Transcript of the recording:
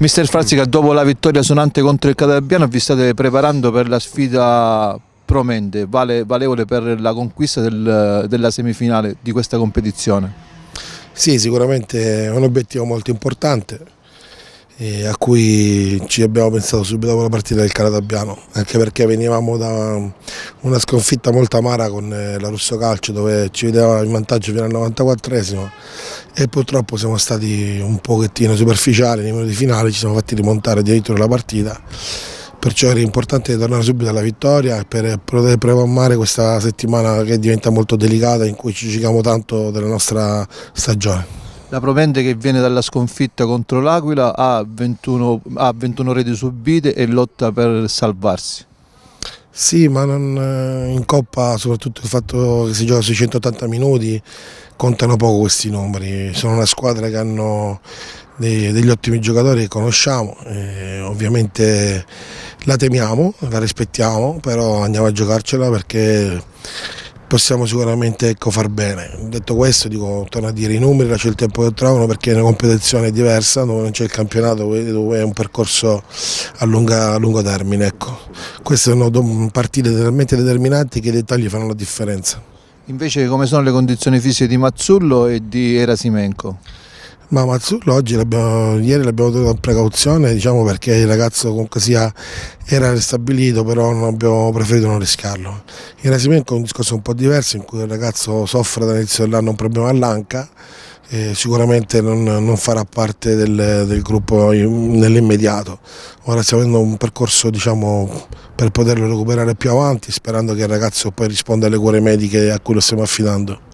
Mister Frazzica, dopo la vittoria suonante contro il Calabiano, vi state preparando per la sfida promende, vale, valevole per la conquista del, della semifinale di questa competizione? Sì, sicuramente è un obiettivo molto importante a cui ci abbiamo pensato subito dopo la partita del Caratabiano, anche perché venivamo da una sconfitta molto amara con eh, la Russo Calcio dove ci vedeva in vantaggio fino al 94esimo e purtroppo siamo stati un pochettino superficiali nei minuti finali, ci siamo fatti rimontare addirittura la partita, perciò era importante tornare subito alla vittoria per poter programmare questa settimana che diventa molto delicata in cui ci giochiamo tanto della nostra stagione. La Provende che viene dalla sconfitta contro l'Aquila ha 21, ha 21 reti subite e lotta per salvarsi. Sì, ma non, eh, in Coppa, soprattutto il fatto che si gioca sui 180 minuti, contano poco questi numeri. Sono una squadra che hanno dei, degli ottimi giocatori che conosciamo, eh, ovviamente la temiamo, la rispettiamo, però andiamo a giocarcela perché possiamo sicuramente ecco, far bene. Detto questo, dico, torno a dire, i numeri lascio il tempo che trovano perché è una competizione diversa, dove non c'è il campionato, dove è un percorso a, lunga, a lungo termine. Ecco. Queste sono partite talmente determinanti che i dettagli fanno la differenza. Invece come sono le condizioni fisiche di Mazzullo e di Erasimenko? Ma Mazzullo oggi ieri l'abbiamo tenuto in precauzione diciamo perché il ragazzo comunque sia, era ristabilito però abbiamo preferito non rischiarlo. Il Rasimenco è un discorso un po' diverso in cui il ragazzo soffre dall'inizio dell'anno un problema all'anca eh, sicuramente non, non, farà parte del, del gruppo nell'immediato. Ora stiamo avendo un percorso diciamo, per poterlo recuperare più avanti, sperando che il ragazzo poi risponda alle cure mediche a cui lo stiamo affidando.